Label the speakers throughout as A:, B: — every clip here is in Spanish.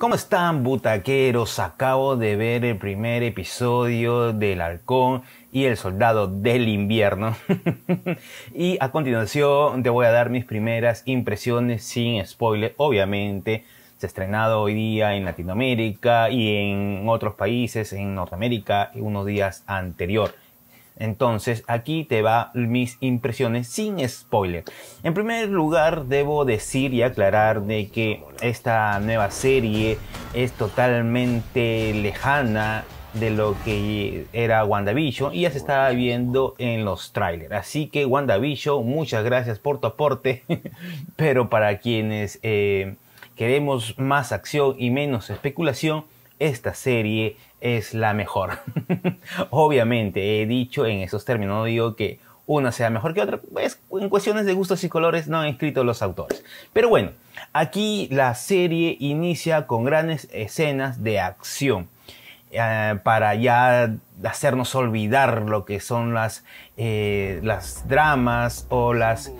A: ¿Cómo están, butaqueros? Acabo de ver el primer episodio del Halcón y el Soldado del Invierno. y a continuación te voy a dar mis primeras impresiones sin spoiler, obviamente. Se ha estrenado hoy día en Latinoamérica y en otros países, en Norteamérica, unos días anterior. Entonces aquí te va mis impresiones sin spoiler. En primer lugar debo decir y aclarar de que esta nueva serie es totalmente lejana de lo que era WandaVision y ya se estaba viendo en los trailers. Así que WandaVision, muchas gracias por tu aporte, pero para quienes eh, queremos más acción y menos especulación, esta serie es la mejor. Obviamente, he dicho en esos términos, no digo que una sea mejor que otra, pues en cuestiones de gustos y colores no han escrito los autores. Pero bueno, aquí la serie inicia con grandes escenas de acción. Eh, para ya hacernos olvidar lo que son las, eh, las dramas o las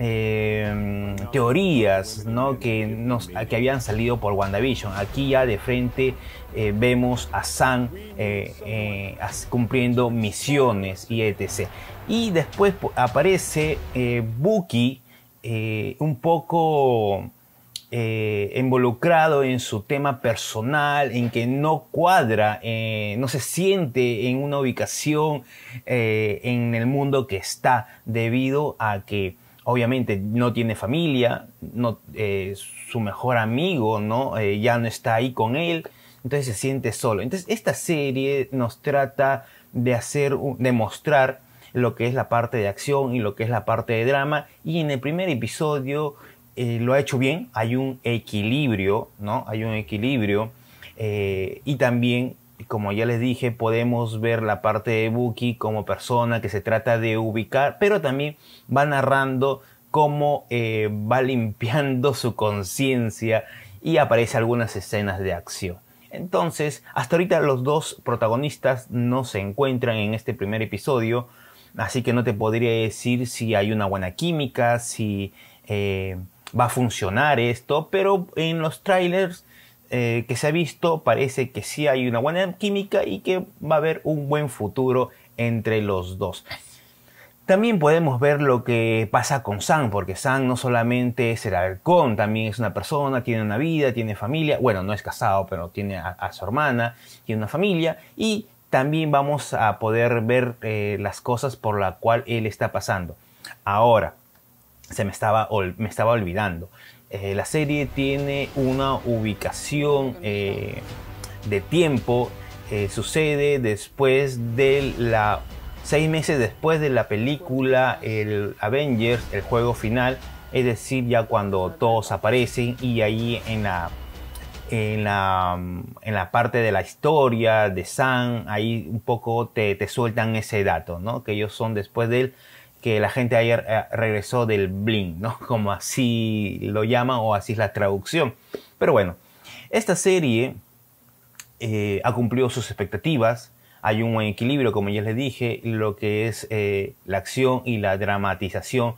A: Em, teorías ¿no? que, nos, que habían salido por WandaVision. Aquí ya de frente eh, vemos a Sam eh, eh, cumpliendo misiones y etc. Y después aparece Bucky un poco involucrado en su tema personal, en que no cuadra, no se siente en una ubicación en el mundo que está debido a que obviamente no tiene familia, no, eh, su mejor amigo ¿no? Eh, ya no está ahí con él, entonces se siente solo. Entonces esta serie nos trata de hacer, de mostrar lo que es la parte de acción y lo que es la parte de drama y en el primer episodio eh, lo ha hecho bien, hay un equilibrio, ¿no? Hay un equilibrio y también como ya les dije, podemos ver la parte de Buki como persona que se trata de ubicar, pero también va narrando cómo eh, va limpiando su conciencia y aparece algunas escenas de acción. Entonces, hasta ahorita los dos protagonistas no se encuentran en este primer episodio, así que no te podría decir si hay una buena química, si eh, va a funcionar esto, pero en los trailers eh, que se ha visto, parece que sí hay una buena química y que va a haber un buen futuro entre los dos. También podemos ver lo que pasa con Sam, porque Sam no solamente es el halcón, también es una persona, tiene una vida, tiene familia, bueno, no es casado, pero tiene a, su hermana, tiene una familia, y también vamos a poder ver eh, las cosas por la cual él está pasando. Ahora, se me estaba, me estaba olvidando. Eh, la serie tiene una ubicación eh, de tiempo, eh, sucede después de la... seis meses después de la película El Avengers, el juego final, es decir, ya cuando todos aparecen y ahí en la... En la, en la parte de la historia de Sam, ahí un poco te, te sueltan ese dato, ¿no? Que ellos son después del que la gente ayer eh, regresó del bling, ¿no? Como así lo llaman o así es la traducción. Pero bueno, esta serie eh, ha cumplido sus expectativas. Hay un buen equilibrio, como ya les dije, lo que es eh, la acción y la dramatización.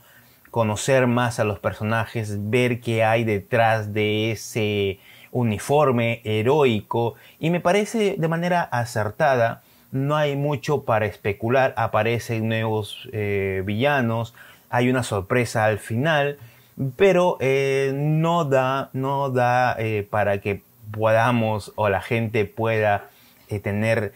A: Conocer más a los personajes, ver qué hay detrás de ese uniforme heroico. Y me parece de manera acertada no hay mucho para especular, aparecen nuevos eh, villanos, hay una sorpresa al final, pero eh, no da, no da eh, para que podamos o la gente pueda tener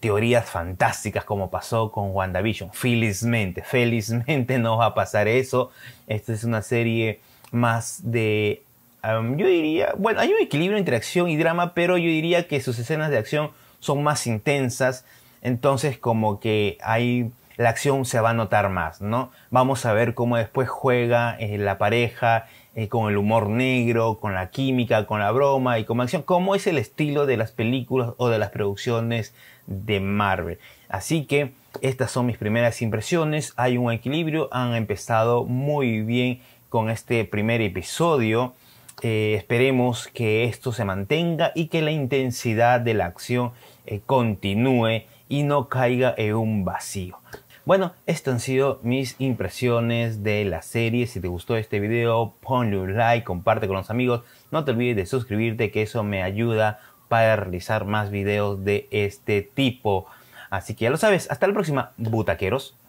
A: teorías fantásticas como pasó con WandaVision. Felizmente, felizmente no va a pasar eso. Esta es una serie más de... Um, yo diría, bueno, hay un equilibrio entre acción y drama, pero yo diría que sus escenas de acción son más intensas, entonces como que ahí la acción se va a notar más, ¿no? Vamos a ver cómo después juega eh, la pareja eh, con el humor negro, con la química, con la broma y con acción, cómo es el estilo de las películas o de las producciones de Marvel. Así que estas son mis primeras impresiones, hay un equilibrio, han empezado muy bien con este primer episodio. Eh, esperemos que esto se mantenga y que la intensidad de la acción eh, continúe y no caiga en un vacío. Bueno, estas han sido mis impresiones de la serie. Si te gustó este video, ponle un like, comparte con los amigos. No te olvides de suscribirte, que eso me ayuda para realizar más videos de este tipo. Así que ya lo sabes, hasta la próxima, butaqueros.